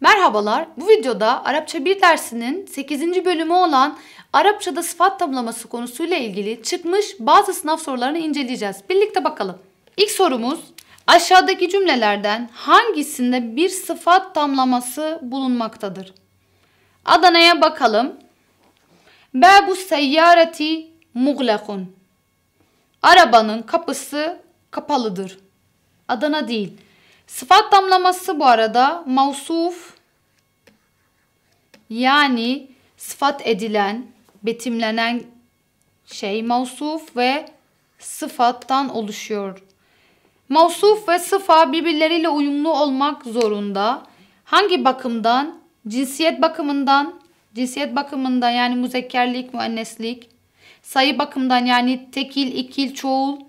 Merhabalar, bu videoda Arapça 1 dersinin 8. bölümü olan Arapçada sıfat tamlaması konusuyla ilgili çıkmış bazı sınav sorularını inceleyeceğiz. Birlikte bakalım. İlk sorumuz, aşağıdaki cümlelerden hangisinde bir sıfat tamlaması bulunmaktadır? Adana'ya bakalım. Babu seyyareti muglakun. Arabanın kapısı kapalıdır. Adana değil. Sıfat tamlaması bu arada mausuf yani sıfat edilen, betimlenen şey mevsuf ve sıfattan oluşuyor. Mevsuf ve sıfa birbirleriyle uyumlu olmak zorunda. Hangi bakımdan? Cinsiyet bakımından, cinsiyet bakımından yani müzekkerlik, müenneslik, sayı bakımından yani tekil, ikil, çoğul,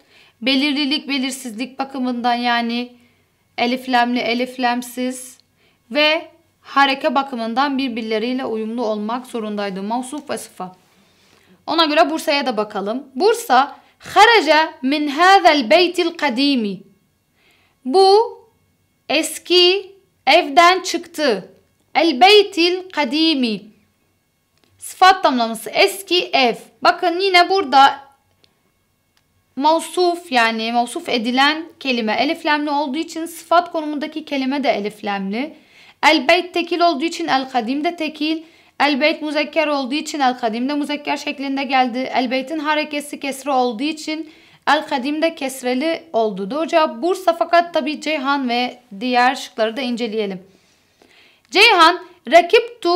belirlilik, belirsizlik bakımından yani eliflemli, eliflemsiz ve hareke bakımından birbirleriyle uyumlu olmak zorundaydı. Mevsuf ve sıfa. Ona göre Bursa'ya da bakalım. Bursa haraca min hazel beytil kadimi. Bu eski evden çıktı. El beytil kadimi. Sıfat tamlaması eski ev. Bakın yine burada mausuf yani mausuf edilen kelime eliflemli olduğu için sıfat konumundaki kelime de eliflemli. El beyt tekil olduğu için el kadim de tekil. El beyt muzekker olduğu için el kadim de muzekker şeklinde geldi. El beytin harekesi kesre olduğu için el kadim de kesreli oldu. Doğru cevap Bursa fakat tabi Ceyhan ve diğer şıkları da inceleyelim. Ceyhan rakiptu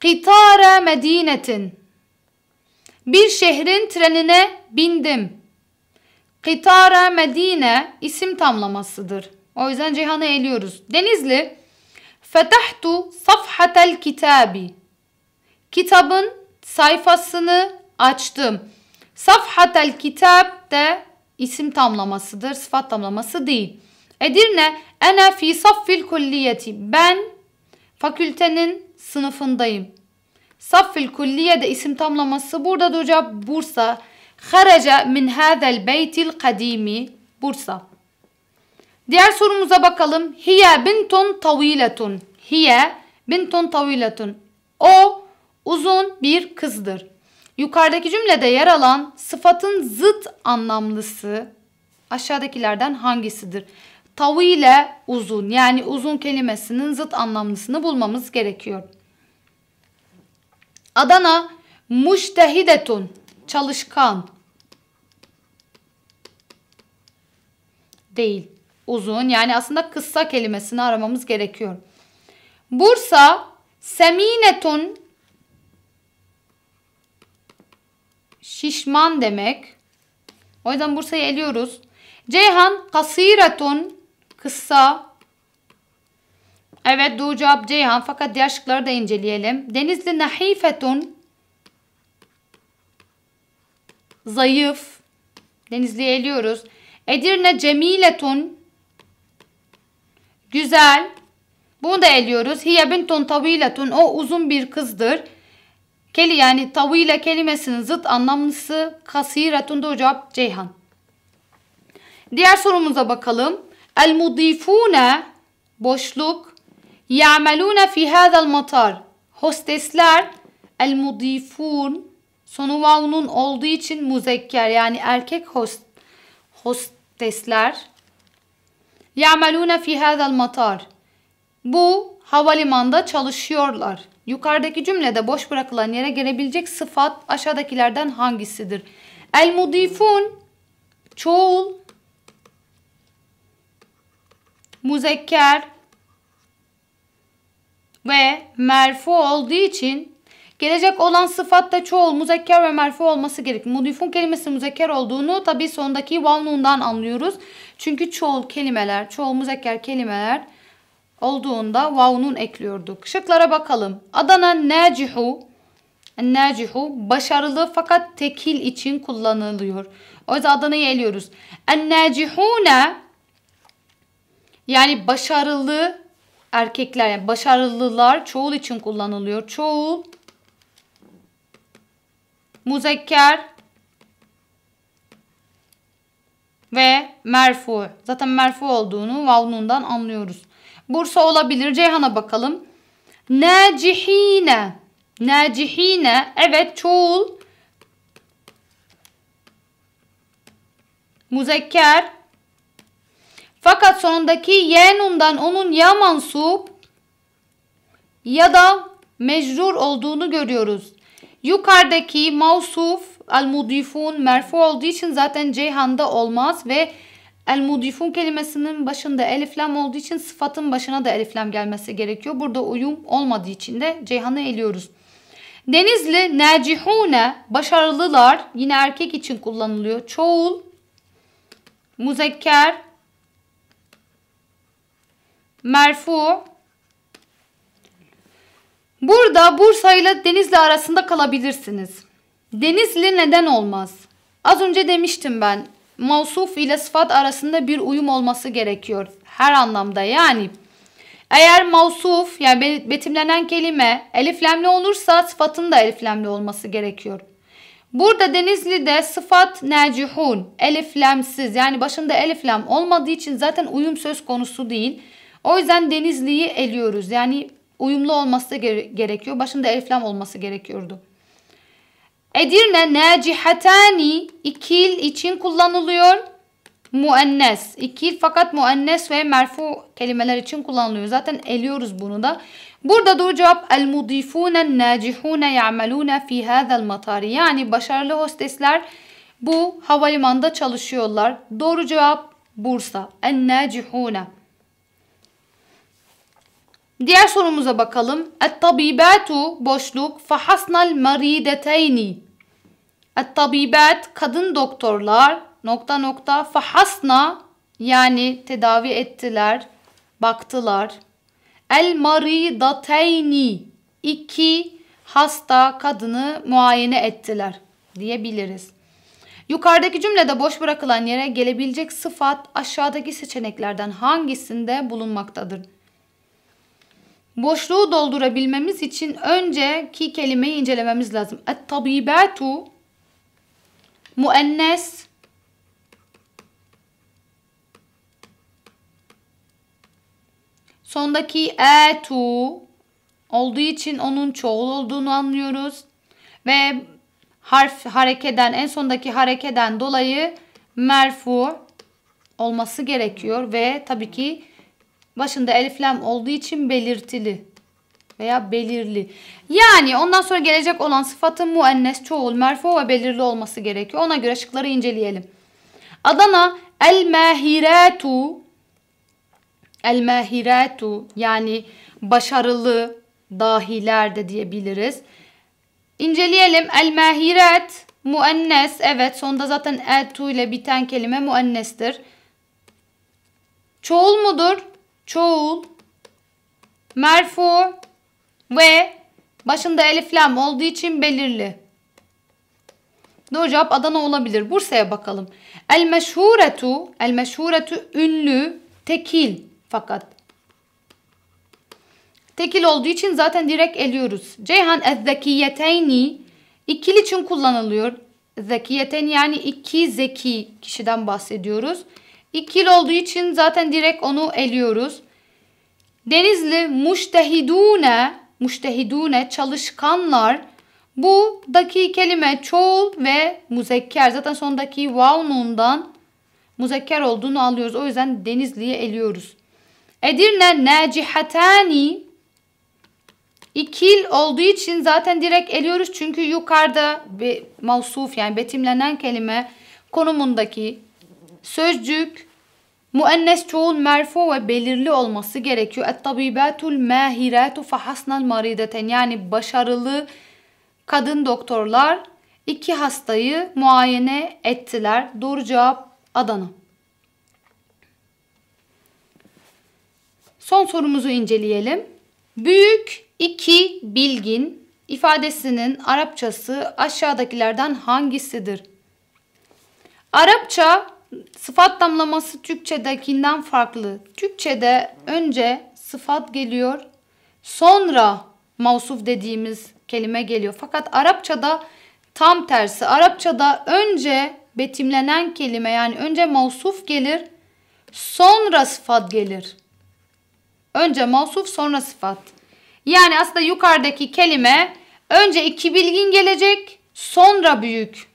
kitara medinetin. Bir şehrin trenine bindim. Kitara Medine isim tamlamasıdır. O yüzden Ceyhan'ı eliyoruz. Denizli Fetahtu safhatel kitabi. Kitabın sayfasını açtım. Safhatel kitab de isim tamlamasıdır, sıfat tamlaması değil. Edirne ene fi saffil kulliyeti. Ben fakültenin sınıfındayım. Saffil kulliye de isim tamlaması. Burada da hocam Bursa. Kharaca min hadel beytil kadimi. Bursa. Diğer sorumuza bakalım. Hiye bintun taviletun. Hiye bintun taviletun. O uzun bir kızdır. Yukarıdaki cümlede yer alan sıfatın zıt anlamlısı aşağıdakilerden hangisidir? Tavile uzun yani uzun kelimesinin zıt anlamlısını bulmamız gerekiyor. Adana muştehidetun. çalışkan değil uzun yani aslında kısa kelimesini aramamız gerekiyor. Bursa seminetun şişman demek. O yüzden Bursa'yı eliyoruz. Ceyhan kasiretun kısa. Evet doğru cevap Ceyhan fakat diğer şıkları da inceleyelim. Denizli nahifetun zayıf. Denizli'yi eliyoruz. Edirne cemiletun Güzel. Bunu da eliyoruz. Hiye bintun taviletun. O uzun bir kızdır. Keli yani tavile kelimesinin zıt anlamlısı kasiratun da cevap Ceyhan. Diğer sorumuza bakalım. El mudifune boşluk ya'melune fi hada'l matar. Hostesler el mudifun sonu vav'nun olduğu için muzekker yani erkek host hostesler يَعْمَلُونَ فِي هَذَا الْمَطَارِ Bu havalimanında çalışıyorlar. Yukarıdaki cümlede boş bırakılan yere gelebilecek sıfat aşağıdakilerden hangisidir? El mudifun çoğul muzekker ve merfu olduğu için Gelecek olan sıfat da çoğul, müzekker ve merfu olması gerek. Mudifun kelimesi müzekker olduğunu tabi sondaki valnundan anlıyoruz. Çünkü çoğul kelimeler, çoğul müzekker kelimeler olduğunda vavnun ekliyorduk. Şıklara bakalım. Adana nacihu nacihu başarılı fakat tekil için kullanılıyor. O yüzden Adana'yı eliyoruz. En-nacihune yani başarılı erkekler yani başarılılar çoğul için kullanılıyor. Çoğul muzekker ve merfu. Zaten merfu olduğunu valnundan anlıyoruz. Bursa olabilir. Ceyhan'a bakalım. Nacihine. Nacihine. Evet çoğul. Muzekker. Fakat sonundaki yenundan onun ya mansup ya da mecrur olduğunu görüyoruz. Yukarıdaki mausuf al mudifun merfu olduğu için zaten ceyhanda olmaz ve el mudifun kelimesinin başında eliflem olduğu için sıfatın başına da eliflem gelmesi gerekiyor. Burada uyum olmadığı için de ceyhanı eliyoruz. Denizli Nacihune başarılılar yine erkek için kullanılıyor. Çoğul muzekker merfu Burada Bursa ile Denizli arasında kalabilirsiniz. Denizli neden olmaz? Az önce demiştim ben. Mausuf ile sıfat arasında bir uyum olması gerekiyor. Her anlamda yani. Eğer mausuf yani betimlenen kelime eliflemli olursa sıfatın da eliflemli olması gerekiyor. Burada Denizli'de sıfat necihun eliflemsiz yani başında eliflem olmadığı için zaten uyum söz konusu değil. O yüzden Denizli'yi eliyoruz. Yani uyumlu olması gerekiyor. Başında eliflam olması gerekiyordu. Edirne nacihatani ikil için kullanılıyor. Muennes. İkil fakat muennes ve merfu kelimeler için kullanılıyor. Zaten eliyoruz bunu da. Burada doğru cevap el mudifune nacihune ya'malune fi hadha'l matari. Yani başarılı hostesler bu havalimanında çalışıyorlar. Doğru cevap Bursa. En nacihune. Diğer sorumuza bakalım. Et-tabibatu boşluk fahasnal marideteyni. Et-tabibat kadın doktorlar nokta nokta fahasna yani tedavi ettiler, baktılar. El maridateyni iki hasta kadını muayene ettiler diyebiliriz. Yukarıdaki cümlede boş bırakılan yere gelebilecek sıfat aşağıdaki seçeneklerden hangisinde bulunmaktadır? Boşluğu doldurabilmemiz için önceki kelimeyi incelememiz lazım. Et-tabibatu muennes Sondaki etu olduğu için onun çoğul olduğunu anlıyoruz. Ve harf harekeden en sondaki harekeden dolayı merfu olması gerekiyor ve tabii ki Başında eliflem olduğu için belirtili veya belirli. Yani ondan sonra gelecek olan sıfatın muennes, çoğul, merfu ve belirli olması gerekiyor. Ona göre şıkları inceleyelim. Adana el mahiratu el mahiratu yani başarılı dahiler de diyebiliriz. İnceleyelim. El mahiret muennes. Evet sonda zaten etu ile biten kelime muennestir. Çoğul mudur? çoğul, merfu ve başında eliflem olduğu için belirli. Doğru cevap Adana olabilir. Bursa'ya bakalım. El meşhuretu, el meşhuretu ünlü, tekil fakat. Tekil olduğu için zaten direkt eliyoruz. Ceyhan ezzekiyeteyni ikil için kullanılıyor. Zekiyeten yani iki zeki kişiden bahsediyoruz. İlk kil olduğu için zaten direkt onu eliyoruz. Denizli müştehidune, müştehidune çalışkanlar. Bu Bu'daki kelime çoğul ve muzekker. Zaten sondaki vaunundan muzekker olduğunu alıyoruz. O yüzden Denizli'ye eliyoruz. Edirne nacihatani İkil olduğu için zaten direkt eliyoruz. Çünkü yukarıda bir mavsuf yani betimlenen kelime konumundaki Sözcük müennes çoğul merfu ve belirli olması gerekiyor. Et-tabibatul mahiratu fahasnal marideten yani başarılı kadın doktorlar iki hastayı muayene ettiler. Doğru cevap Adana. Son sorumuzu inceleyelim. Büyük iki bilgin ifadesinin Arapçası aşağıdakilerden hangisidir? Arapça sıfat damlaması Türkçedekinden farklı. Türkçede önce sıfat geliyor, sonra mausuf dediğimiz kelime geliyor. Fakat Arapçada tam tersi. Arapçada önce betimlenen kelime yani önce mausuf gelir, sonra sıfat gelir. Önce mausuf, sonra sıfat. Yani aslında yukarıdaki kelime önce iki bilgin gelecek, sonra büyük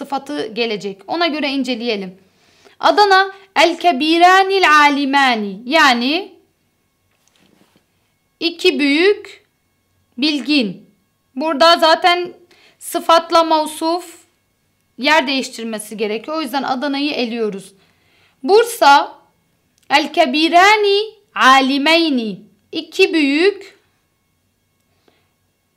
sıfatı gelecek. Ona göre inceleyelim. Adana el kebiranil alimani yani iki büyük bilgin. Burada zaten sıfatla mausuf yer değiştirmesi gerekiyor. O yüzden Adana'yı eliyoruz. Bursa el kebirani alimeyni iki büyük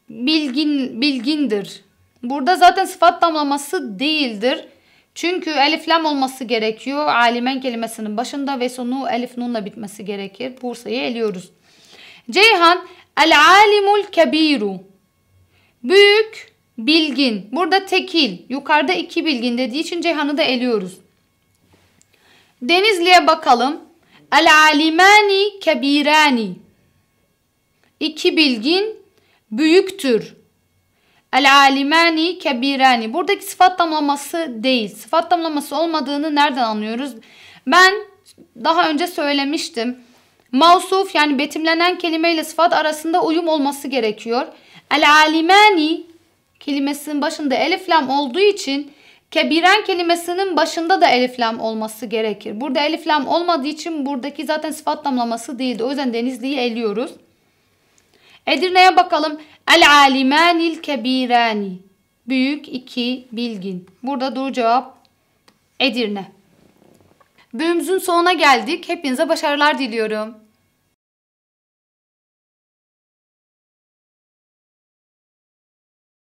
bilgin bilgindir. Burada zaten sıfat tamlaması değildir. Çünkü eliflem olması gerekiyor. Alimen kelimesinin başında ve sonu elif nunla bitmesi gerekir. Bursa'yı eliyoruz. Ceyhan el alimul kebiru. Büyük bilgin. Burada tekil. Yukarıda iki bilgin dediği için Ceyhan'ı da eliyoruz. Denizli'ye bakalım. El alimani kebirani. İki bilgin büyüktür. El alimani kebirani. Buradaki sıfat tamlaması değil. Sıfat tamlaması olmadığını nereden anlıyoruz? Ben daha önce söylemiştim. Mausuf yani betimlenen kelime ile sıfat arasında uyum olması gerekiyor. El alimani kelimesinin başında eliflam olduğu için kebiren kelimesinin başında da eliflam olması gerekir. Burada eliflam olmadığı için buradaki zaten sıfat tamlaması değildi. O yüzden denizliği eliyoruz. Edirne'ye bakalım. El alimanil kebirani. Büyük iki bilgin. Burada doğru cevap Edirne. Bölümümüzün sonuna geldik. Hepinize başarılar diliyorum.